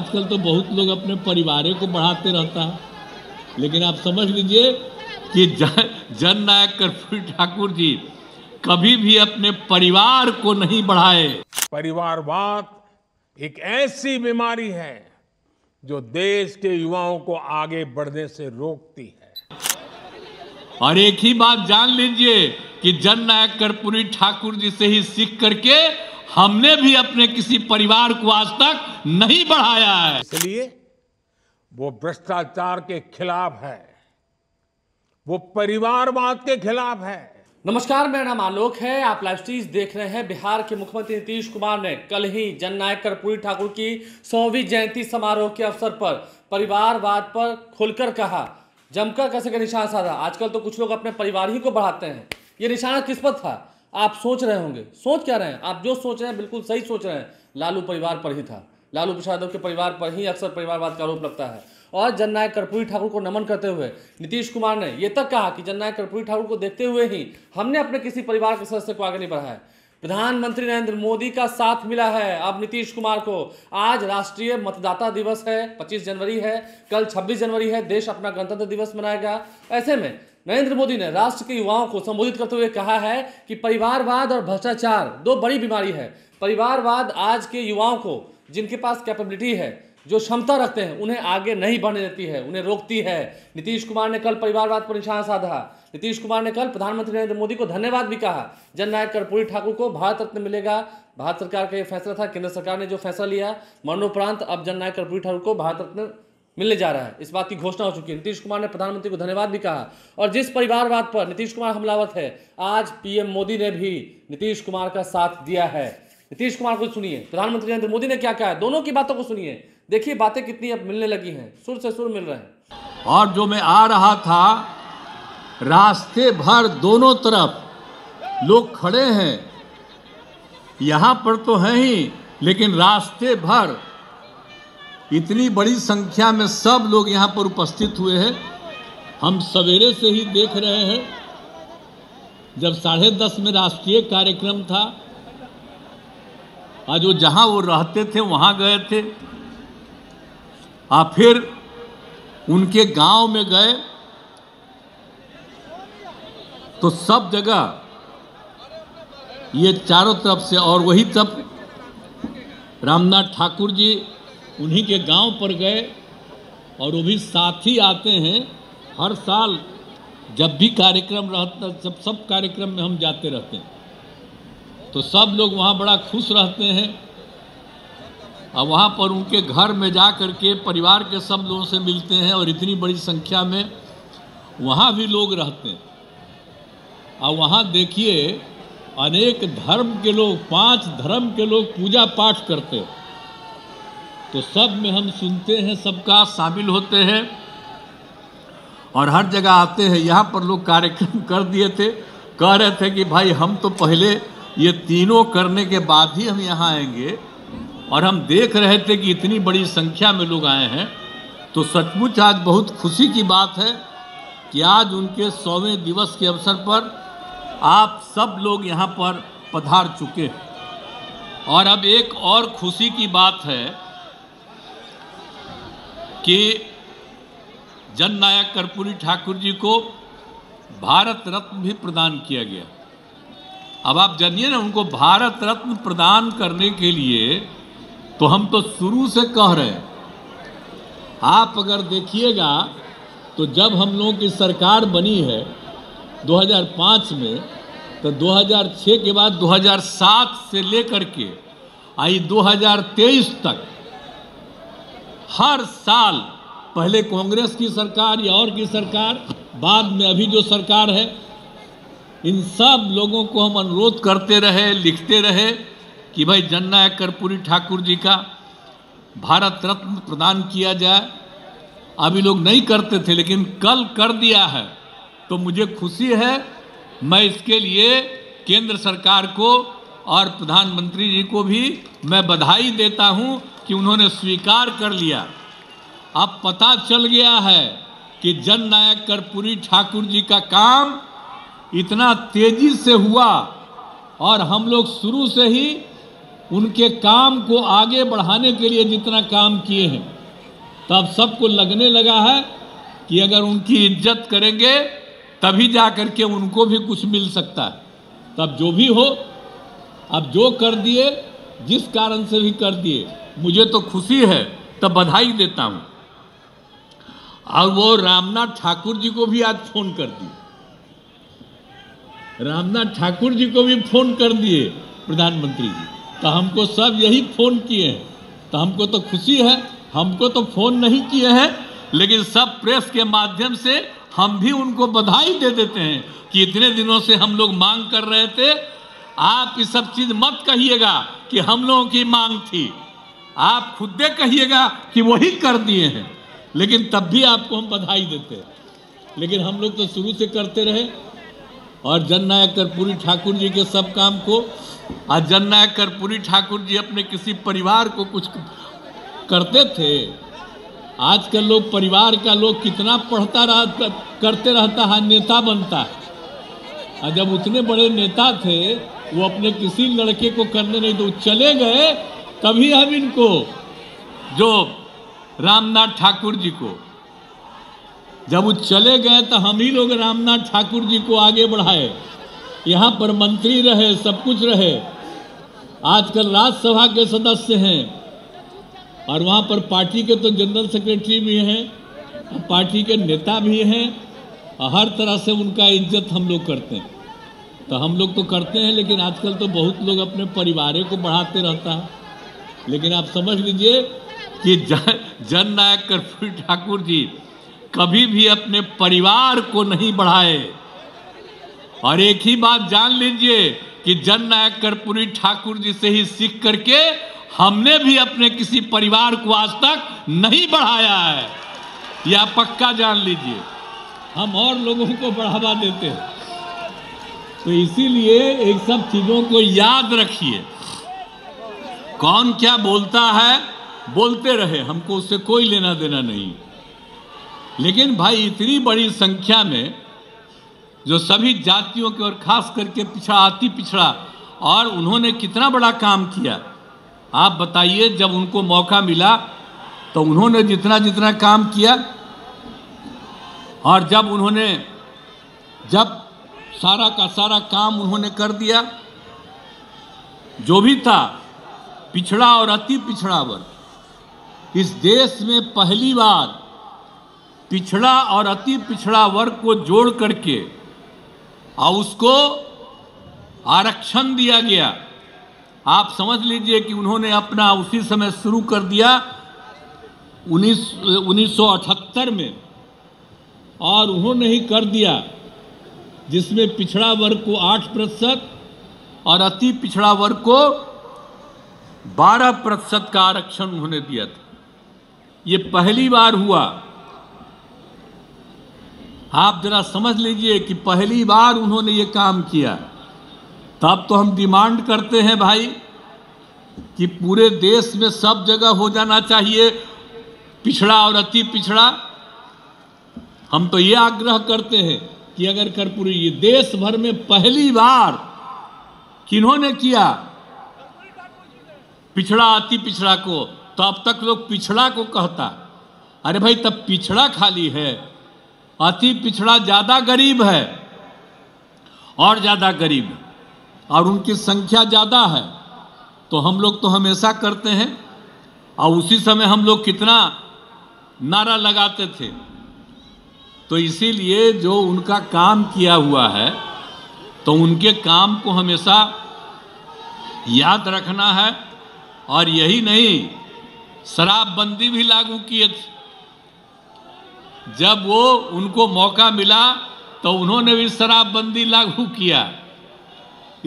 आजकल तो बहुत लोग अपने परिवार को बढ़ाते रहता है लेकिन आप समझ लीजिए कि जन नायक कर्पूरी ठाकुर जी कभी भी अपने परिवार को नहीं बढ़ाए परिवारवाद एक ऐसी बीमारी है जो देश के युवाओं को आगे बढ़ने से रोकती है और एक ही बात जान लीजिए कि जन नायक कर्पूरी ठाकुर जी से ही सीख करके हमने भी अपने किसी परिवार को आज तक नहीं बढ़ाया है इसलिए वो भ्रष्टाचार के खिलाफ है वो परिवारवाद के खिलाफ है नमस्कार मेरा नाम आलोक है आप लाइव स्टीज देख रहे हैं बिहार के मुख्यमंत्री नीतीश कुमार ने कल ही जननायक कर्पूरी ठाकुर की सौवीं जयंती समारोह के अवसर पर परिवारवाद पर खुलकर कहा जमकर कैसे का निशान साधा आजकल तो कुछ लोग अपने परिवार ही को बढ़ाते हैं ये निशाना किस पर था आप सोच रहे होंगे सोच क्या रहे हैं आप जो सोच रहे हैं बिल्कुल सही सोच रहे हैं लालू परिवार पर ही था लालू प्रसाद यादव के परिवार पर ही अक्सर परिवारवाद का आरोप लगता है और जननायक कर्पूरी ठाकुर को नमन करते हुए नीतीश कुमार ने ये तक कहा कि जननायक कर्पूरी ठाकुर को देखते हुए ही हमने अपने किसी परिवार के सदस्य को आगे नहीं बढ़ाया प्रधानमंत्री नरेंद्र मोदी का साथ मिला है अब नीतीश कुमार को आज राष्ट्रीय मतदाता दिवस है 25 जनवरी है कल 26 जनवरी है देश अपना गणतंत्र दिवस मनाएगा ऐसे में नरेंद्र मोदी ने राष्ट्र के युवाओं को संबोधित करते हुए कहा है कि परिवारवाद और भ्रष्टाचार दो बड़ी बीमारी है परिवारवाद आज के युवाओं को जिनके पास कैपेबिलिटी है जो क्षमता रखते हैं उन्हें आगे नहीं बढ़ने देती है उन्हें रोकती है नीतीश कुमार ने कल परिवारवाद पर निशाना साधा नीतीश कुमार ने कल प्रधानमंत्री नरेंद्र मोदी को धन्यवाद भी कहा जननायक कर्पूरी ठाकुर को भारत रत्न मिलेगा भारत सरकार का यह फैसला था केंद्र सरकार ने जो फैसला लिया मरणोपरांत अब जननायक कर्पूरी ठाकुर को भारत रत्न मिलने जा रहा है इस बात की घोषणा हो चुकी है नीतीश कुमार ने प्रधानमंत्री को धन्यवाद भी कहा और जिस परिवारवाद पर नीतीश कुमार हमलावत है आज पीएम मोदी ने भी नीतीश कुमार का साथ दिया है नीतीश कुमार को सुनिए प्रधानमंत्री नरेंद्र मोदी ने क्या कहा है दोनों की बातों को सुनिए देखिए बातें कितनी अब मिलने लगी हैं सुर से सुर मिल रहे हैं और जो मैं आ रहा था रास्ते भर दोनों तरफ लोग खड़े हैं यहाँ पर तो है ही लेकिन रास्ते भर इतनी बड़ी संख्या में सब लोग यहाँ पर उपस्थित हुए हैं हम सवेरे से ही देख रहे हैं जब साढ़े दस में राष्ट्रीय कार्यक्रम था आज वो जहाँ वो रहते थे वहाँ गए थे आ फिर उनके गांव में गए तो सब जगह ये चारों तरफ से और वही तब रामनाथ ठाकुर जी उन्हीं के गांव पर गए और वो भी साथी आते हैं हर साल जब भी कार्यक्रम रहता जब सब कार्यक्रम में हम जाते रहते हैं तो सब लोग वहाँ बड़ा खुश रहते हैं और वहाँ पर उनके घर में जा कर के परिवार के सब लोगों से मिलते हैं और इतनी बड़ी संख्या में वहाँ भी लोग रहते हैं और वहाँ देखिए अनेक धर्म के लोग पांच धर्म के लोग पूजा पाठ करते हैं तो सब में हम सुनते हैं सबका शामिल होते हैं और हर जगह आते हैं यहाँ पर लोग कार्यक्रम कर दिए थे कह रहे थे कि भाई हम तो पहले ये तीनों करने के बाद ही हम यहाँ आएंगे और हम देख रहे थे कि इतनी बड़ी संख्या में लोग आए हैं तो सचमुच आज बहुत खुशी की बात है कि आज उनके सौवें दिवस के अवसर पर आप सब लोग यहाँ पर पधार चुके हैं और अब एक और खुशी की बात है कि जननायक कर्पूरी ठाकुर जी को भारत रत्न भी प्रदान किया गया अब आप जानिए ना उनको भारत रत्न प्रदान करने के लिए तो हम तो शुरू से कह रहे हैं आप अगर देखिएगा तो जब हम लोगों की सरकार बनी है 2005 में तो 2006 के बाद 2007 से लेकर के आई 2023 तक हर साल पहले कांग्रेस की सरकार या और की सरकार बाद में अभी जो सरकार है इन सब लोगों को हम अनुरोध करते रहे लिखते रहे कि भाई जननायक कर्पूरी ठाकुर जी का भारत रत्न प्रदान किया जाए अभी लोग नहीं करते थे लेकिन कल कर दिया है तो मुझे खुशी है मैं इसके लिए केंद्र सरकार को और प्रधानमंत्री जी को भी मैं बधाई देता हूं कि उन्होंने स्वीकार कर लिया अब पता चल गया है कि जननायक कर्पूरी ठाकुर जी का काम इतना तेजी से हुआ और हम लोग शुरू से ही उनके काम को आगे बढ़ाने के लिए जितना काम किए हैं तब तो सबको लगने लगा है कि अगर उनकी इज्जत करेंगे तभी जा कर के उनको भी कुछ मिल सकता है तब तो जो भी हो अब जो कर दिए जिस कारण से भी कर दिए मुझे तो खुशी है तो बधाई देता हूँ और वो रामनाथ ठाकुर जी को भी आज फोन कर दिए रामनाथ ठाकुर जी को भी फोन कर दिए प्रधानमंत्री जी तो हमको सब यही फोन किए हैं तो हमको तो खुशी है हमको तो फोन नहीं किए हैं लेकिन सब प्रेस के माध्यम से हम भी उनको बधाई दे देते हैं कि इतने दिनों से हम लोग मांग कर रहे थे आप ये सब चीज़ मत कहिएगा कि हम लोगों की मांग थी आप खुद कहिएगा कि वही कर दिए हैं लेकिन तब भी आपको हम बधाई देते हैं लेकिन हम लोग तो शुरू से करते रहे और जननायक कर्पूरी ठाकुर जी के सब काम को आज जननायक कर्पूरी ठाकुर जी अपने किसी परिवार को कुछ करते थे आजकल लोग परिवार का लोग कितना पढ़ता रहता करते रहता है नेता बनता है और जब उतने बड़े नेता थे वो अपने किसी लड़के को करने नहीं तो चले गए तभी हम इनको जो रामनाथ ठाकुर जी को जब वो चले गए तो हम ही लोग रामनाथ ठाकुर जी को आगे बढ़ाए यहाँ पर मंत्री रहे सब कुछ रहे आजकल राज्यसभा के सदस्य हैं और वहाँ पर पार्टी के तो जनरल सेक्रेटरी भी हैं पार्टी के नेता भी हैं और हर तरह से उनका इज्जत हम लोग करते हैं तो हम लोग तो करते हैं लेकिन आजकल तो बहुत लोग अपने परिवारे को बढ़ाते रहता है लेकिन आप समझ लीजिए कि जन नायक कर्फ्यू ठाकुर जी कभी भी अपने परिवार को नहीं बढ़ाए और एक ही बात जान लीजिए कि जन नायक कर्पूरी ठाकुर जी से ही सीख करके हमने भी अपने किसी परिवार को आज तक नहीं बढ़ाया है या पक्का जान लीजिए हम और लोगों को बढ़ावा देते हैं तो इसीलिए एक सब चीज़ों को याद रखिए कौन क्या बोलता है बोलते रहे हमको उससे कोई लेना देना नहीं लेकिन भाई इतनी बड़ी संख्या में जो सभी जातियों के और खास करके पिछड़ा अति पिछड़ा और उन्होंने कितना बड़ा काम किया आप बताइए जब उनको मौका मिला तो उन्होंने जितना जितना काम किया और जब उन्होंने जब सारा का सारा काम उन्होंने कर दिया जो भी था पिछड़ा और अति पिछड़ा वर्ग इस देश में पहली बार पिछड़ा और अति पिछड़ा वर्ग को जोड़ करके और उसको आरक्षण दिया गया आप समझ लीजिए कि उन्होंने अपना उसी समय शुरू कर दिया उन्नीस उन्नीस में और उन्होंने ही कर दिया जिसमें पिछड़ा वर्ग को आठ प्रतिशत और अति पिछड़ा वर्ग को बारह प्रतिशत का आरक्षण उन्होंने दिया था ये पहली बार हुआ आप जरा समझ लीजिए कि पहली बार उन्होंने ये काम किया तब तो हम डिमांड करते हैं भाई कि पूरे देश में सब जगह हो जाना चाहिए पिछड़ा और अति पिछड़ा हम तो ये आग्रह करते हैं कि अगर कर्पूरी ये देश भर में पहली बार किन्होंने किया पिछड़ा अति पिछड़ा को तो अब तक लोग पिछड़ा को कहता अरे भाई तब पिछड़ा खाली है अति पिछड़ा ज़्यादा गरीब है और ज़्यादा गरीब और उनकी संख्या ज़्यादा है तो हम लोग तो हमेशा करते हैं और उसी समय हम लोग कितना नारा लगाते थे तो इसीलिए जो उनका काम किया हुआ है तो उनके काम को हमेशा याद रखना है और यही नहीं शराबबंदी भी लागू किए थे जब वो उनको मौका मिला तो उन्होंने भी शराबबंदी लागू किया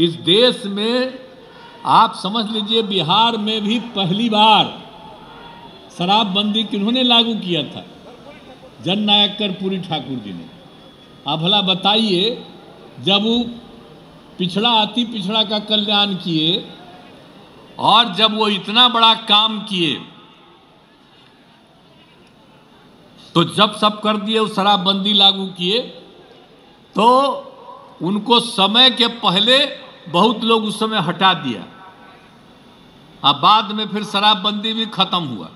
इस देश में आप समझ लीजिए बिहार में भी पहली बार शराबबंदी किन्होंने लागू किया था जननायक कर्पूरी ठाकुर जी ने आप भला बताइए जब वो पिछड़ा अति पिछड़ा का कल्याण किए और जब वो इतना बड़ा काम किए तो जब सब कर दिए उस शराबबंदी लागू किए तो उनको समय के पहले बहुत लोग उस समय हटा दिया अब बाद में फिर शराबबंदी भी खत्म हुआ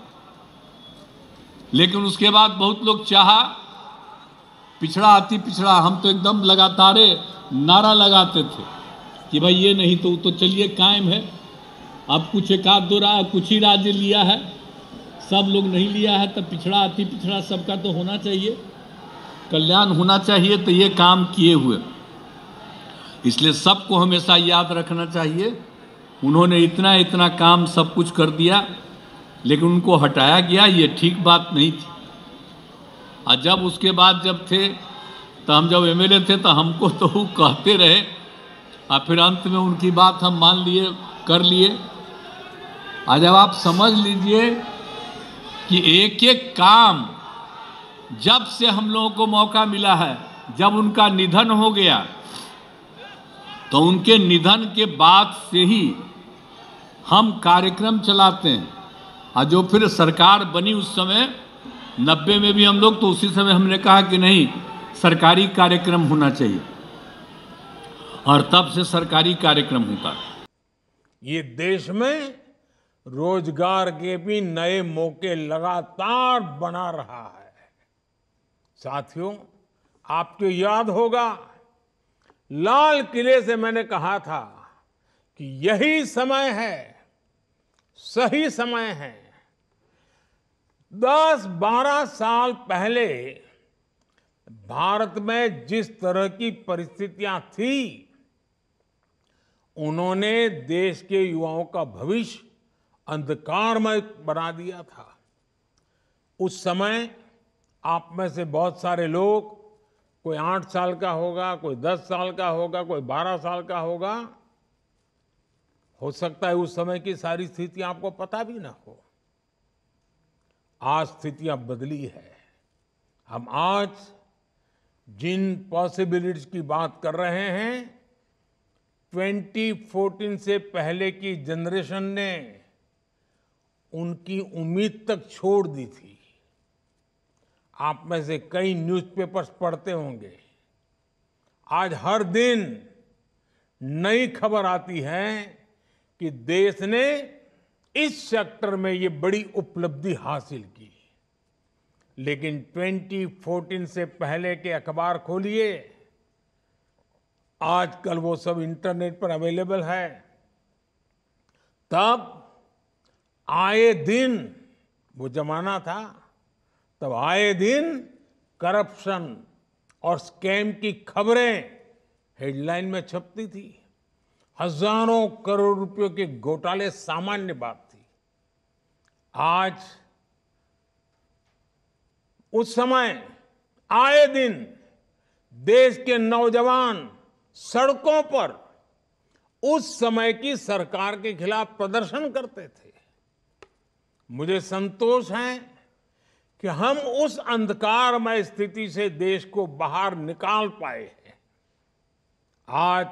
लेकिन उसके बाद बहुत लोग चाहा पिछड़ा अति पिछड़ा हम तो एकदम लगातार नारा लगाते थे कि भाई ये नहीं तो वो तो चलिए कायम है अब कुछ एक आध दो राह कुछ ही राज्य लिया है सब लोग नहीं लिया है तो पिछड़ा अति पिछड़ा सबका तो होना चाहिए कल्याण होना चाहिए तो ये काम किए हुए इसलिए सबको हमेशा याद रखना चाहिए उन्होंने इतना इतना काम सब कुछ कर दिया लेकिन उनको हटाया गया ये ठीक बात नहीं थी और जब उसके बाद जब थे तो हम जब एमएलए थे तो हमको तो कहते रहे और फिर अंत में उनकी बात हम मान लिए कर लिए आज अब आप समझ लीजिए कि एक एक काम जब से हम लोगों को मौका मिला है जब उनका निधन हो गया तो उनके निधन के बाद से ही हम कार्यक्रम चलाते हैं और जो फिर सरकार बनी उस समय नब्बे में भी हम लोग तो उसी समय हमने कहा कि नहीं सरकारी कार्यक्रम होना चाहिए और तब से सरकारी कार्यक्रम होता ये देश में रोजगार के भी नए मौके लगातार बना रहा है साथियों आपको याद होगा लाल किले से मैंने कहा था कि यही समय है सही समय है दस बारह साल पहले भारत में जिस तरह की परिस्थितियां थी उन्होंने देश के युवाओं का भविष्य अंधकारमय बना दिया था उस समय आप में से बहुत सारे लोग कोई आठ साल का होगा कोई दस साल का होगा कोई बारह साल का होगा हो सकता है उस समय की सारी स्थिति आपको पता भी ना हो आज स्थितियां बदली है हम आज जिन पॉसिबिलिटीज की बात कर रहे हैं 2014 से पहले की जनरेशन ने उनकी उम्मीद तक छोड़ दी थी आप में से कई न्यूज़पेपर्स पढ़ते होंगे आज हर दिन नई खबर आती है कि देश ने इस सेक्टर में ये बड़ी उपलब्धि हासिल की लेकिन 2014 से पहले के अखबार खोलिए आजकल वो सब इंटरनेट पर अवेलेबल है तब आए दिन वो जमाना था तब आए दिन करप्शन और स्कैम की खबरें हेडलाइन में छपती थी हजारों करोड़ रुपयों के घोटाले सामान्य बात थी आज उस समय आए दिन देश के नौजवान सड़कों पर उस समय की सरकार के खिलाफ प्रदर्शन करते थे मुझे संतोष है कि हम उस अंधकारमय स्थिति से देश को बाहर निकाल पाए हैं आज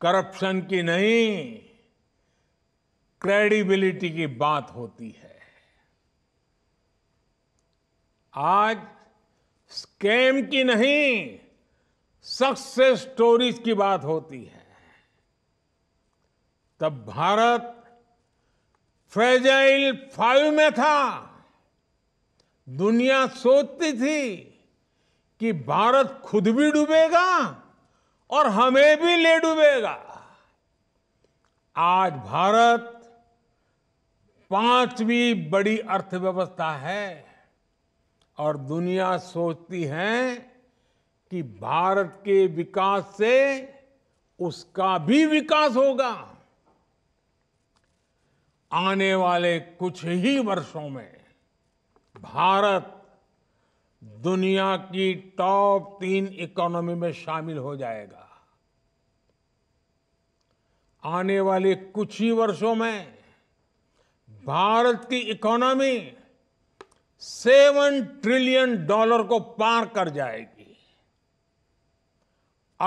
करप्शन की नहीं क्रेडिबिलिटी की बात होती है आज स्कैम की नहीं सक्सेस स्टोरीज की बात होती है तब भारत फ्रेजाइल फाइव में था दुनिया सोचती थी कि भारत खुद भी डूबेगा और हमें भी ले डूबेगा आज भारत पांचवी बड़ी अर्थव्यवस्था है और दुनिया सोचती है कि भारत के विकास से उसका भी विकास होगा आने वाले कुछ ही वर्षों में भारत दुनिया की टॉप तीन इकोनॉमी में शामिल हो जाएगा आने वाले कुछ ही वर्षों में भारत की इकोनॉमी सेवन ट्रिलियन डॉलर को पार कर जाएगी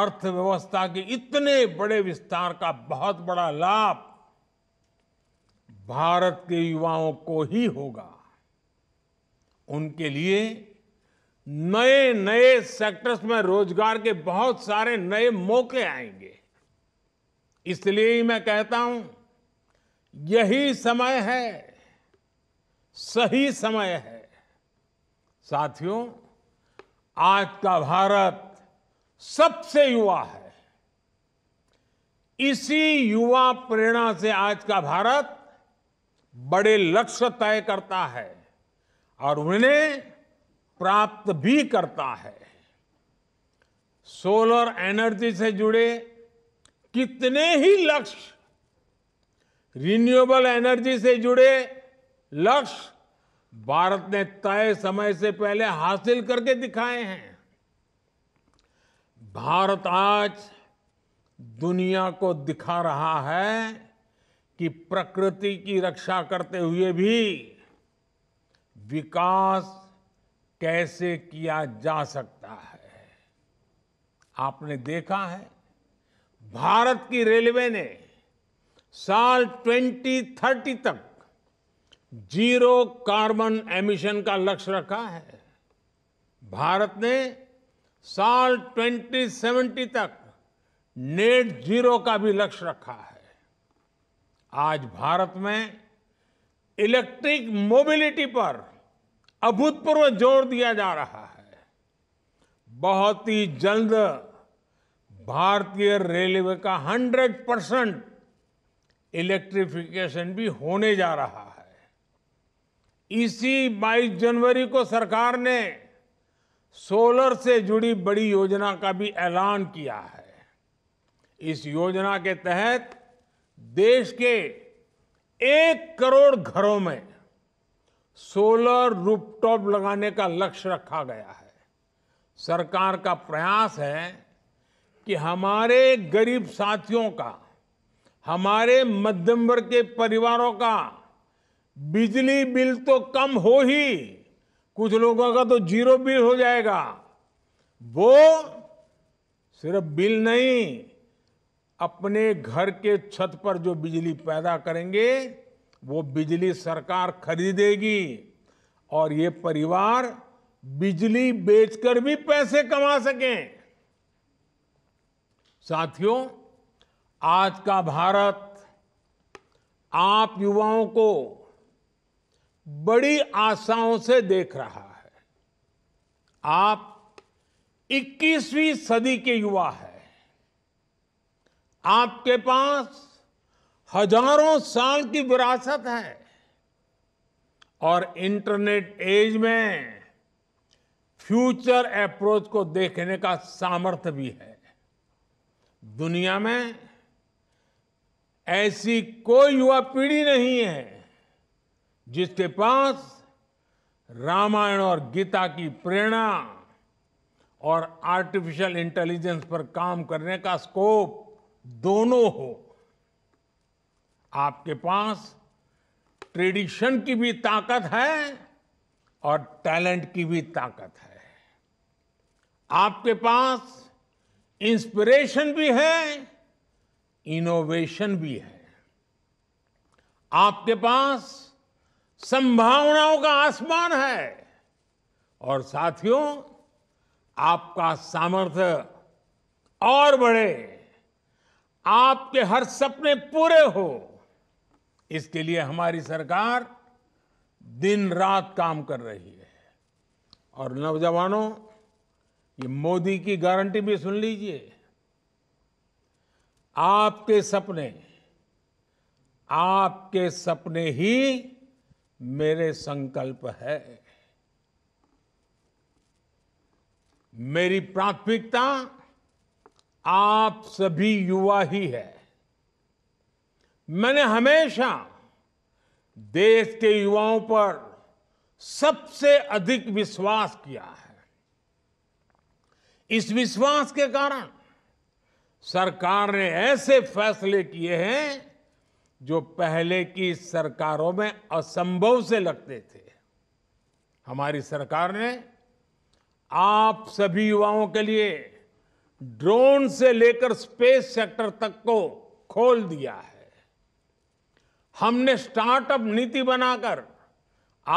अर्थव्यवस्था के इतने बड़े विस्तार का बहुत बड़ा लाभ भारत के युवाओं को ही होगा उनके लिए नए नए सेक्टर्स में रोजगार के बहुत सारे नए मौके आएंगे इसलिए ही मैं कहता हूं यही समय है सही समय है साथियों आज का भारत सबसे युवा है इसी युवा प्रेरणा से आज का भारत बड़े लक्ष्य तय करता है और उन्हें प्राप्त भी करता है सोलर एनर्जी से जुड़े कितने ही लक्ष्य रिन्यूएबल एनर्जी से जुड़े लक्ष्य भारत ने तय समय से पहले हासिल करके दिखाए हैं भारत आज दुनिया को दिखा रहा है कि प्रकृति की रक्षा करते हुए भी विकास कैसे किया जा सकता है आपने देखा है भारत की रेलवे ने साल 2030 तक जीरो कार्बन एमिशन का लक्ष्य रखा है भारत ने साल 2070 तक नेट जीरो का भी लक्ष्य रखा है आज भारत में इलेक्ट्रिक मोबिलिटी पर अभूतपूर्व जोर दिया जा रहा है बहुत ही जल्द भारतीय रेलवे का 100 परसेंट इलेक्ट्रिफिकेशन भी होने जा रहा है इसी 22 जनवरी को सरकार ने सोलर से जुड़ी बड़ी योजना का भी ऐलान किया है इस योजना के तहत देश के एक करोड़ घरों में सोलर रूपटॉप लगाने का लक्ष्य रखा गया है सरकार का प्रयास है कि हमारे गरीब साथियों का हमारे मध्यम वर्ग के परिवारों का बिजली बिल तो कम हो ही कुछ लोगों का तो जीरो बिल हो जाएगा वो सिर्फ बिल नहीं अपने घर के छत पर जो बिजली पैदा करेंगे वो बिजली सरकार खरीदेगी और ये परिवार बिजली बेचकर भी पैसे कमा सकें साथियों आज का भारत आप युवाओं को बड़ी आशाओं से देख रहा है आप 21वीं सदी के युवा हैं आपके पास हजारों साल की विरासत है और इंटरनेट एज में फ्यूचर अप्रोच को देखने का सामर्थ्य भी है दुनिया में ऐसी कोई युवा पीढ़ी नहीं है जिसके पास रामायण और गीता की प्रेरणा और आर्टिफिशियल इंटेलिजेंस पर काम करने का स्कोप दोनों हो आपके पास ट्रेडिशन की भी ताकत है और टैलेंट की भी ताकत है आपके पास इंस्पिरेशन भी है इनोवेशन भी है आपके पास संभावनाओं का आसमान है और साथियों आपका सामर्थ्य और बढ़े आपके हर सपने पूरे हो इसके लिए हमारी सरकार दिन रात काम कर रही है और नौजवानों ये मोदी की गारंटी भी सुन लीजिए आपके सपने आपके सपने ही मेरे संकल्प है मेरी प्राथमिकता आप सभी युवा ही है मैंने हमेशा देश के युवाओं पर सबसे अधिक विश्वास किया है इस विश्वास के कारण सरकार ने ऐसे फैसले किए हैं जो पहले की सरकारों में असंभव से लगते थे हमारी सरकार ने आप सभी युवाओं के लिए ड्रोन से लेकर स्पेस सेक्टर तक को खोल दिया है हमने स्टार्टअप नीति बनाकर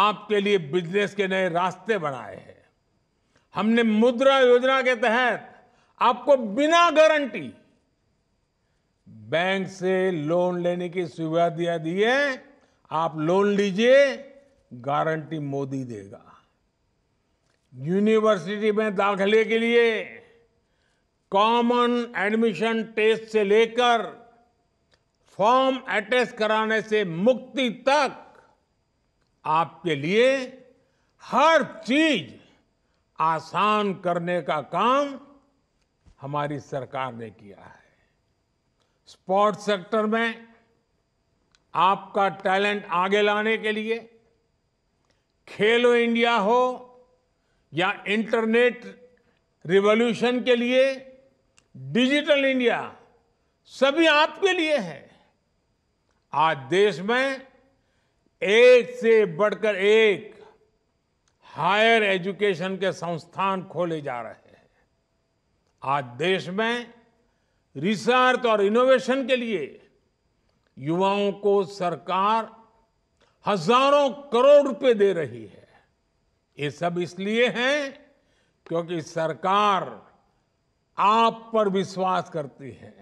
आपके लिए बिजनेस के नए रास्ते बनाए हैं हमने मुद्रा योजना के तहत आपको बिना गारंटी बैंक से लोन लेने की सुविधा दिया दी है आप लोन लीजिए गारंटी मोदी देगा यूनिवर्सिटी में दाखिले के लिए कॉमन एडमिशन टेस्ट से लेकर फॉर्म अटैच कराने से मुक्ति तक आपके लिए हर चीज आसान करने का काम हमारी सरकार ने किया है स्पोर्ट्स सेक्टर में आपका टैलेंट आगे लाने के लिए खेलो इंडिया हो या इंटरनेट रिवॉल्यूशन के लिए डिजिटल इंडिया सभी आपके लिए है आज देश में एक से बढ़कर एक हायर एजुकेशन के संस्थान खोले जा रहे हैं आज देश में रिसर्च और इनोवेशन के लिए युवाओं को सरकार हजारों करोड़ रुपए दे रही है ये सब इसलिए है क्योंकि सरकार आप पर विश्वास करती है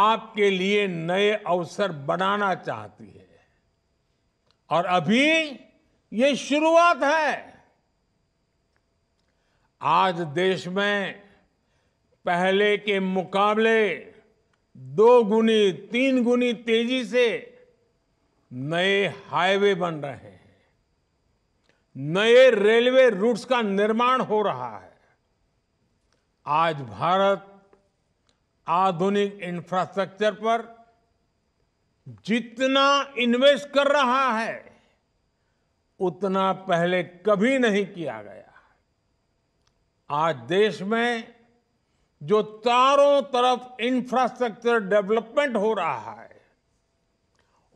आपके लिए नए अवसर बनाना चाहती है और अभी ये शुरुआत है आज देश में पहले के मुकाबले दो गुनी तीन गुनी तेजी से नए हाईवे बन रहे हैं नए रेलवे रूट्स का निर्माण हो रहा है आज भारत आधुनिक इंफ्रास्ट्रक्चर पर जितना इन्वेस्ट कर रहा है उतना पहले कभी नहीं किया गया आज देश में जो चारों तरफ इंफ्रास्ट्रक्चर डेवलपमेंट हो रहा है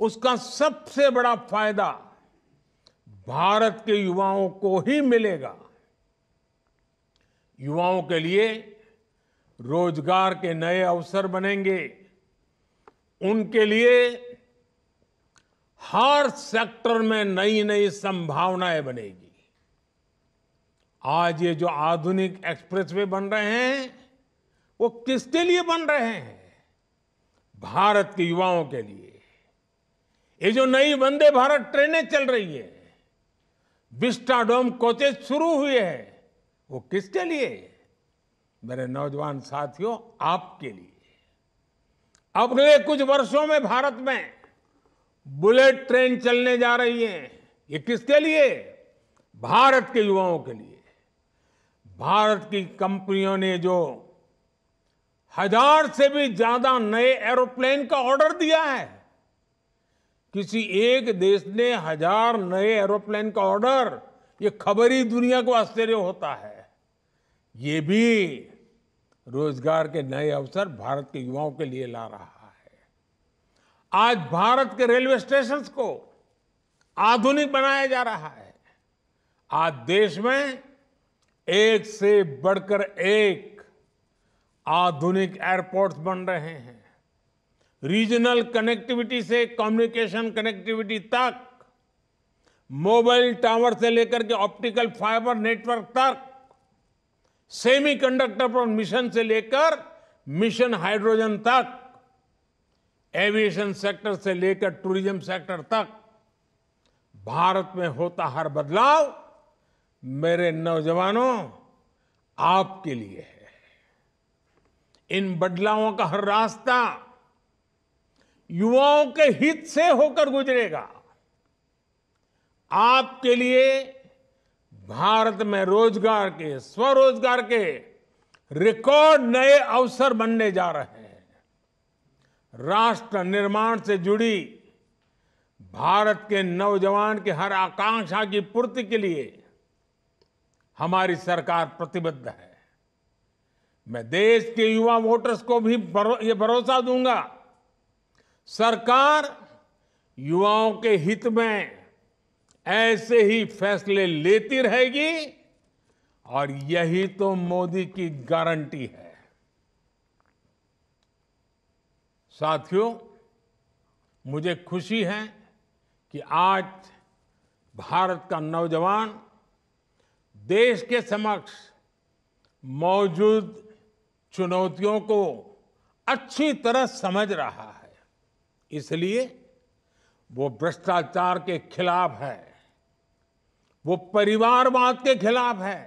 उसका सबसे बड़ा फायदा भारत के युवाओं को ही मिलेगा युवाओं के लिए रोजगार के नए अवसर बनेंगे उनके लिए हर सेक्टर में नई नई संभावनाएं बनेगी आज ये जो आधुनिक एक्सप्रेसवे बन रहे हैं वो किसके लिए बन रहे हैं भारत के युवाओं के लिए ये जो नई वंदे भारत ट्रेनें चल रही है विस्टाडोम कोचेज शुरू हुए हैं वो किसके लिए मेरे नौजवान साथियों आपके लिए अगले कुछ वर्षों में भारत में बुलेट ट्रेन चलने जा रही है ये किसके लिए भारत के युवाओं के लिए भारत की कंपनियों ने जो हजार से भी ज्यादा नए एरोप्लेन का ऑर्डर दिया है किसी एक देश ने हजार नए एरोप्लेन का ऑर्डर ये खबर ही दुनिया को आश्चर्य होता है ये भी रोजगार के नए अवसर भारत के युवाओं के लिए ला रहा है आज भारत के रेलवे स्टेशन को आधुनिक बनाया जा रहा है आज देश में एक से बढ़कर एक आधुनिक एयरपोर्ट्स बन रहे हैं रीजनल कनेक्टिविटी से कम्युनिकेशन कनेक्टिविटी तक मोबाइल टावर से लेकर के ऑप्टिकल फाइबर नेटवर्क तक सेमीकंडक्टर पर मिशन से लेकर मिशन हाइड्रोजन तक एविएशन सेक्टर से लेकर टूरिज्म सेक्टर तक भारत में होता हर बदलाव मेरे नौजवानों आपके लिए है इन बदलावों का हर रास्ता युवाओं के हित से होकर गुजरेगा आपके लिए भारत में रोजगार के स्वरोजगार के रिकॉर्ड नए अवसर बनने जा रहे हैं राष्ट्र निर्माण से जुड़ी भारत के नौजवान के हर आकांक्षा की पूर्ति के लिए हमारी सरकार प्रतिबद्ध है मैं देश के युवा वोटर्स को भी भरो, ये भरोसा दूंगा सरकार युवाओं के हित में ऐसे ही फैसले लेती रहेगी और यही तो मोदी की गारंटी है साथियों मुझे खुशी है कि आज भारत का नौजवान देश के समक्ष मौजूद चुनौतियों को अच्छी तरह समझ रहा है इसलिए वो भ्रष्टाचार के खिलाफ है वो परिवारवाद के खिलाफ है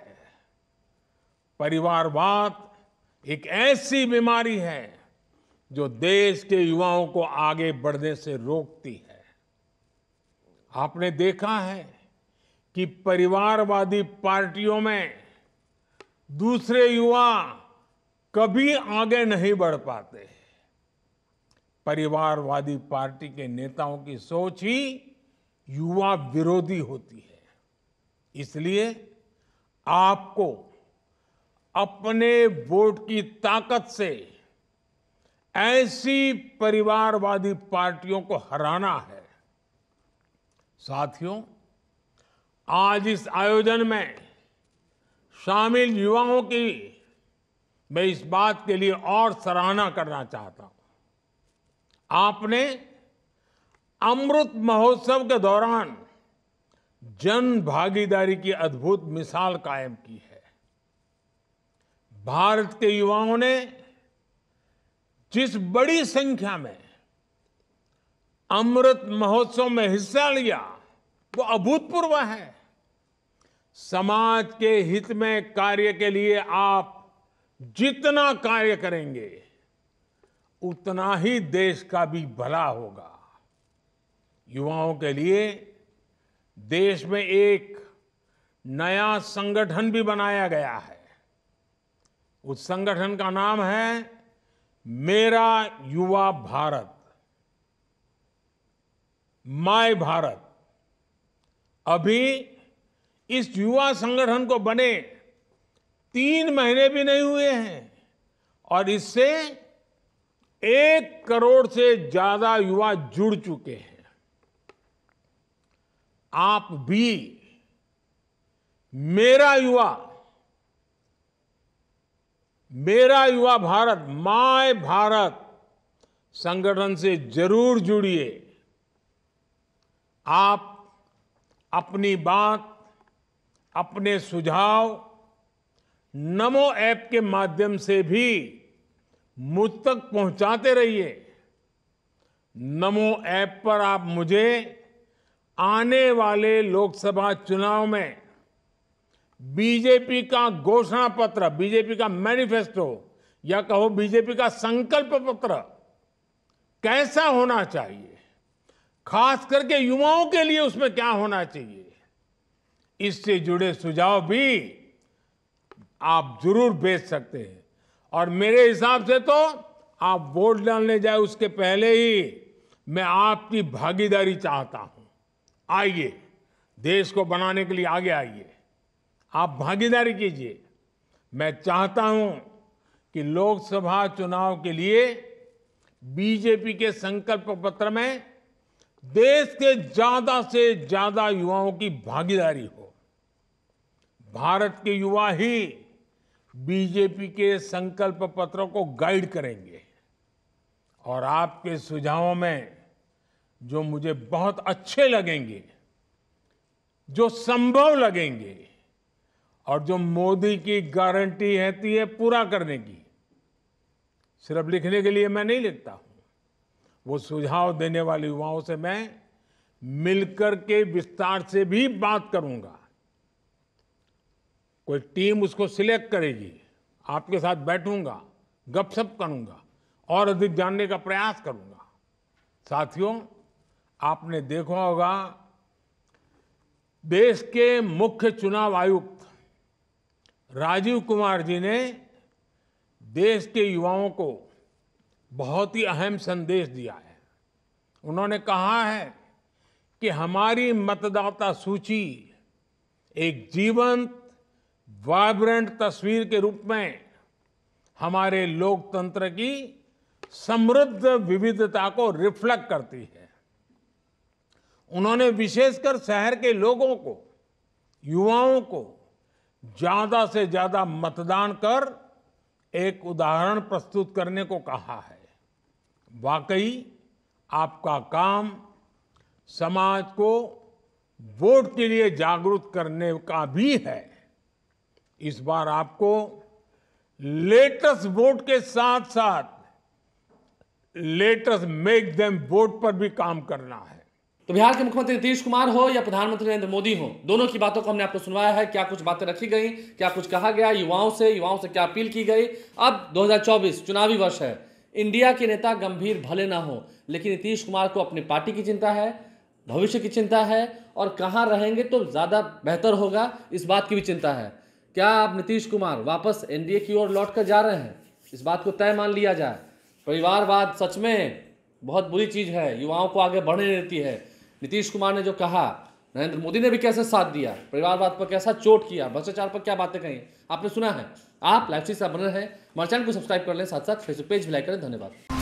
परिवारवाद एक ऐसी बीमारी है जो देश के युवाओं को आगे बढ़ने से रोकती है आपने देखा है कि परिवारवादी पार्टियों में दूसरे युवा कभी आगे नहीं बढ़ पाते परिवारवादी पार्टी के नेताओं की सोच ही युवा विरोधी होती है इसलिए आपको अपने वोट की ताकत से ऐसी परिवारवादी पार्टियों को हराना है साथियों आज इस आयोजन में शामिल युवाओं की मैं इस बात के लिए और सराहना करना चाहता हूं आपने अमृत महोत्सव के दौरान जन भागीदारी की अद्भुत मिसाल कायम की है भारत के युवाओं ने जिस बड़ी संख्या में अमृत महोत्सव में हिस्सा लिया वो अभूतपूर्व है समाज के हित में कार्य के लिए आप जितना कार्य करेंगे उतना ही देश का भी भला होगा युवाओं के लिए देश में एक नया संगठन भी बनाया गया है उस संगठन का नाम है मेरा युवा भारत माय भारत अभी इस युवा संगठन को बने तीन महीने भी नहीं हुए हैं और इससे एक करोड़ से ज्यादा युवा जुड़ चुके हैं आप भी मेरा युवा मेरा युवा भारत माय भारत संगठन से जरूर जुड़िए आप अपनी बात अपने सुझाव नमो ऐप के माध्यम से भी मुझ तक पहुंचाते रहिए नमो ऐप पर आप मुझे आने वाले लोकसभा चुनाव में बीजेपी का घोषणा पत्र बीजेपी का मैनिफेस्टो या कहो बीजेपी का संकल्प पत्र कैसा होना चाहिए खास करके युवाओं के लिए उसमें क्या होना चाहिए इससे जुड़े सुझाव भी आप जरूर भेज सकते हैं और मेरे हिसाब से तो आप वोट डालने जाए उसके पहले ही मैं आपकी भागीदारी चाहता हूं आइए देश को बनाने के लिए आगे आइए आप भागीदारी कीजिए मैं चाहता हूं कि लोकसभा चुनाव के लिए बीजेपी के संकल्प पत्र में देश के ज्यादा से ज्यादा युवाओं की भागीदारी हो भारत के युवा ही बीजेपी के संकल्प पत्रों को गाइड करेंगे और आपके सुझावों में जो मुझे बहुत अच्छे लगेंगे जो संभव लगेंगे और जो मोदी की गारंटी रहती है पूरा करने की सिर्फ लिखने के लिए मैं नहीं लिखता हूं वो सुझाव देने वाले युवाओं से मैं मिलकर के विस्तार से भी बात करूंगा कोई टीम उसको सिलेक्ट करेगी आपके साथ बैठूंगा गपशप करूंगा और अधिक जानने का प्रयास करूंगा साथियों आपने देखा होगा देश के मुख्य चुनाव आयुक्त राजीव कुमार जी ने देश के युवाओं को बहुत ही अहम संदेश दिया है उन्होंने कहा है कि हमारी मतदाता सूची एक जीवंत वाइब्रेंट तस्वीर के रूप में हमारे लोकतंत्र की समृद्ध विविधता को रिफ्लेक्ट करती है उन्होंने विशेषकर शहर के लोगों को युवाओं को ज़्यादा से ज़्यादा मतदान कर एक उदाहरण प्रस्तुत करने को कहा है वाकई आपका काम समाज को वोट के लिए जागरूक करने का भी है इस बार आपको लेटेस्ट वोट के साथ साथ लेटेस्ट मेक देम वोट पर भी काम करना है तो बिहार के मुख्यमंत्री नीतीश कुमार हो या प्रधानमंत्री नरेंद्र मोदी हो दोनों की बातों को हमने आपको सुनवाया है क्या कुछ बातें रखी गई क्या कुछ कहा गया युवाओं से युवाओं से क्या अपील की गई अब 2024 चुनावी वर्ष है इंडिया के नेता गंभीर भले ना हो लेकिन नीतीश कुमार को अपनी पार्टी की चिंता है भविष्य की चिंता है और कहाँ रहेंगे तो ज़्यादा बेहतर होगा इस बात की भी चिंता है क्या आप नीतीश कुमार वापस एन की ओर लौट कर जा रहे हैं इस बात को तय मान लिया जाए परिवारवाद सच में बहुत बुरी चीज़ है युवाओं को आगे बढ़ने देती है नीतीश कुमार ने जो कहा नरेंद्र मोदी ने भी कैसे साथ दिया परिवारवाद पर कैसा चोट किया भ्रष्टाचार पर क्या बातें कही आपने सुना है आप लाइफ से बने हैं हमारे चैनल को सब्सक्राइब कर लें साथ साथ फेसबुक पेज भी लाइक करें धन्यवाद